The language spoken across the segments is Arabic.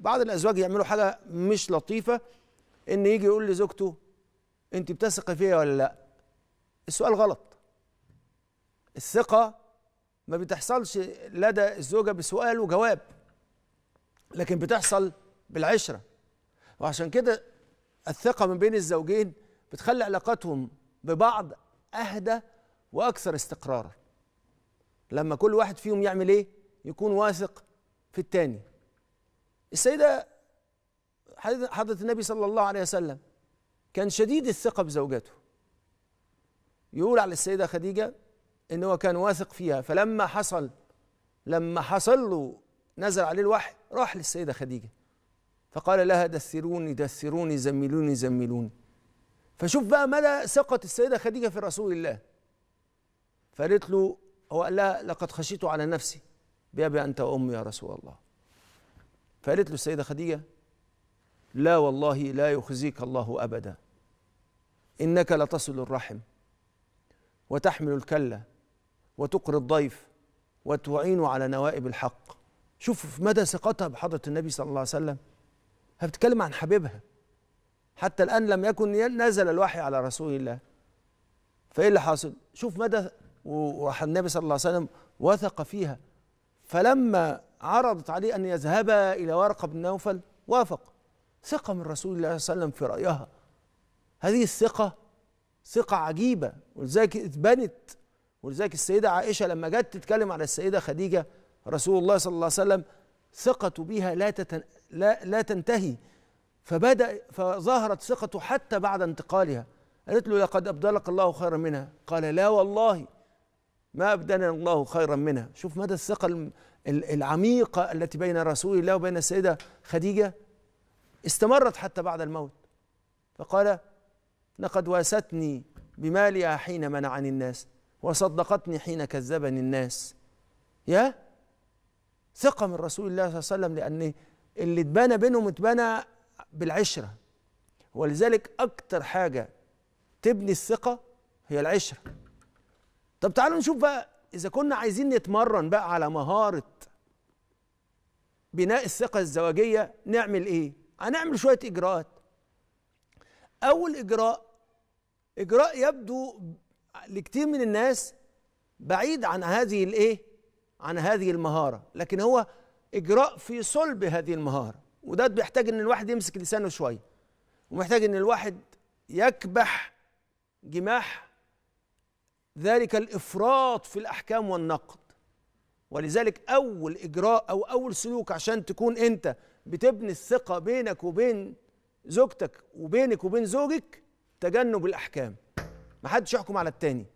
بعض الازواج يعملوا حاجه مش لطيفه ان يجي يقول لزوجته انت بتثقي فيا ولا لا السؤال غلط الثقه ما بتحصلش لدى الزوجه بسؤال وجواب لكن بتحصل بالعشره وعشان كده الثقه ما بين الزوجين بتخلي علاقاتهم ببعض اهدى واكثر استقرارا لما كل واحد فيهم يعمل ايه يكون واثق في التاني السيدة حضرة النبي صلى الله عليه وسلم كان شديد الثقة بزوجته يقول على السيدة خديجة إن هو كان واثق فيها فلما حصل لما حصل له نزل عليه الوحي راح للسيدة خديجة فقال لها دثروني دثروني زملوني زملوني فشوف بقى مدى ثقة السيدة خديجة في رسول الله فقالت له هو قال لها لقد خشيت على نفسي بأبي أنت وأمي يا رسول الله فقالت له السيدة خديجة لا والله لا يخزيك الله أبدا إنك لتصل الرحم وتحمل الكلة وتقر الضيف وتعين على نوائب الحق شوف في مدى ثقتها بحضرة النبي صلى الله عليه وسلم بتتكلم عن حبيبها حتى الآن لم يكن نزل الوحي على رسول الله فإيه اللي حاصل شوف مدى والنبي صلى الله عليه وسلم وثق فيها فلما عرضت عليه أن يذهب إلى ورقة بن نوفل وافق ثقة من رسول الله صلى الله عليه وسلم في رأيها هذه الثقة ثقة عجيبة ولذلك اتبنت ولذلك السيدة عائشة لما جت تتكلم على السيدة خديجة رسول الله صلى الله عليه وسلم ثقته بها لا, تتن... لا, لا تنتهي فبدأ فظهرت ثقته حتى بعد انتقالها قالت له لقد أبدلك الله خيرا منها قال لا والله ما أبدلنا الله خيرا منها شوف مدى الثقة العميقة التي بين رسول الله وبين السيدة خديجة استمرت حتى بعد الموت فقال لقد واستني بمالها حين منعني الناس وصدقتني حين كذبني الناس يا ثقة من رسول الله صلى الله عليه وسلم لأن اللي اتبنى بينهم اتبنى بالعشرة ولذلك أكتر حاجة تبني الثقة هي العشرة طب تعالوا نشوف بقى اذا كنا عايزين نتمرن بقى على مهاره بناء الثقه الزواجيه نعمل ايه هنعمل شويه اجراءات اول اجراء اجراء يبدو لكتير من الناس بعيد عن هذه الايه عن هذه المهاره لكن هو اجراء في صلب هذه المهاره وده بيحتاج ان الواحد يمسك لسانه شويه ومحتاج ان الواحد يكبح جماح ذلك الافراط في الاحكام والنقد ولذلك اول اجراء او اول سلوك عشان تكون انت بتبني الثقه بينك وبين زوجتك وبينك وبين زوجك تجنب الاحكام ما حدش يحكم على التاني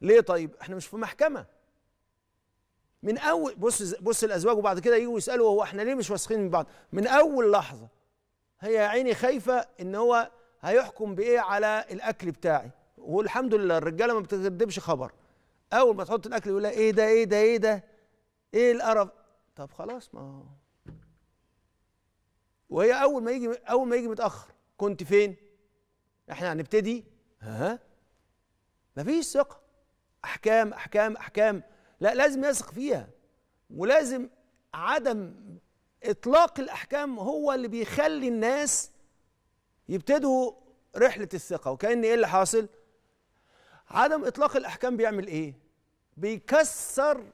ليه طيب احنا مش في محكمه من اول بص بص الازواج وبعد كده يجوا يسالوا هو احنا ليه مش واثقين من بعض من اول لحظه هي يا عيني خايفه ان هو هيحكم بايه على الاكل بتاعي والحمد لله الرجاله ما بتكذبش خبر اول ما تحط الاكل يقول لها ايه ده ايه ده ايه ده ايه القرف طب خلاص ما هو وهي اول ما يجي اول ما يجي متاخر كنت فين احنا هنبتدي ها مفيش ثقه احكام احكام احكام لا لازم يثق فيها ولازم عدم اطلاق الاحكام هو اللي بيخلي الناس يبتدوا رحله الثقه وكان ايه اللي حاصل عدم اطلاق الاحكام بيعمل ايه بيكسر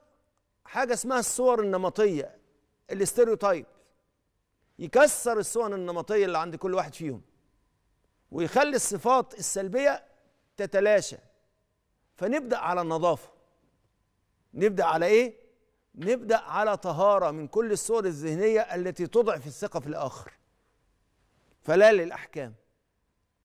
حاجه اسمها الصور النمطيه الاستيريوتايب يكسر الصور النمطيه اللي عند كل واحد فيهم ويخلي الصفات السلبيه تتلاشى فنبدا على النظافه نبدا على ايه نبدا على طهاره من كل الصور الذهنيه التي تضعف الثقه في الاخر فلا للاحكام